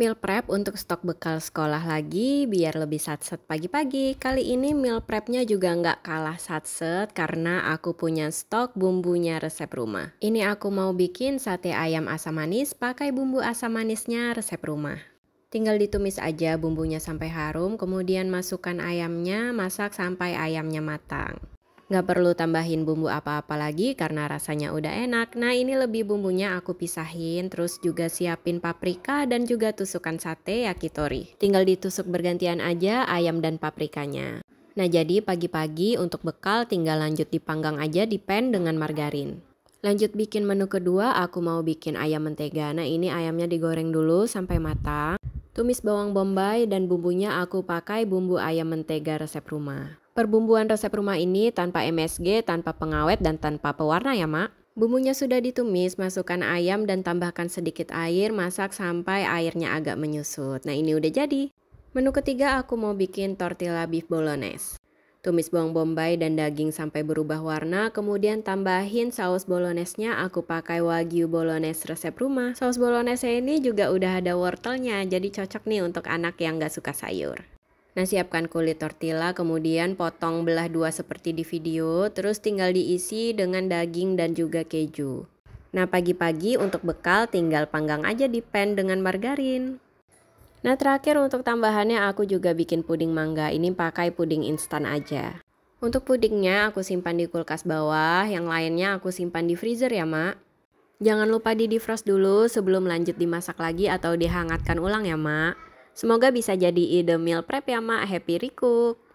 meal prep untuk stok bekal sekolah lagi biar lebih satset pagi-pagi. Kali ini meal prepnya juga nggak kalah satset karena aku punya stok bumbunya resep rumah. Ini aku mau bikin sate ayam asam manis pakai bumbu asam manisnya resep rumah. Tinggal ditumis aja bumbunya sampai harum, kemudian masukkan ayamnya, masak sampai ayamnya matang. Nggak perlu tambahin bumbu apa-apa lagi karena rasanya udah enak. Nah ini lebih bumbunya aku pisahin terus juga siapin paprika dan juga tusukan sate yakitori. Tinggal ditusuk bergantian aja ayam dan paprikanya. Nah jadi pagi-pagi untuk bekal tinggal lanjut dipanggang aja di pan dengan margarin. Lanjut bikin menu kedua, aku mau bikin ayam mentega. Nah ini ayamnya digoreng dulu sampai matang. Tumis bawang bombay dan bumbunya aku pakai bumbu ayam mentega resep rumah. Perbumbuan resep rumah ini tanpa MSG, tanpa pengawet, dan tanpa pewarna ya mak. Bumbunya sudah ditumis, masukkan ayam dan tambahkan sedikit air, masak sampai airnya agak menyusut. Nah ini udah jadi. Menu ketiga aku mau bikin tortilla beef bolognese. Tumis bawang bombay dan daging sampai berubah warna, kemudian tambahin saus bolognese-nya. Aku pakai wagyu bolognese resep rumah. Saus bolognese ini juga udah ada wortelnya, jadi cocok nih untuk anak yang gak suka sayur. Nah, siapkan kulit tortilla, kemudian potong belah dua seperti di video, terus tinggal diisi dengan daging dan juga keju. Nah, pagi-pagi untuk bekal tinggal panggang aja di pan dengan margarin. Nah, terakhir untuk tambahannya aku juga bikin puding mangga, ini pakai puding instan aja. Untuk pudingnya aku simpan di kulkas bawah, yang lainnya aku simpan di freezer ya, Mak. Jangan lupa di defrost dulu sebelum lanjut dimasak lagi atau dihangatkan ulang ya, Mak. Semoga bisa jadi ide meal prep ya Mak. Happy recook.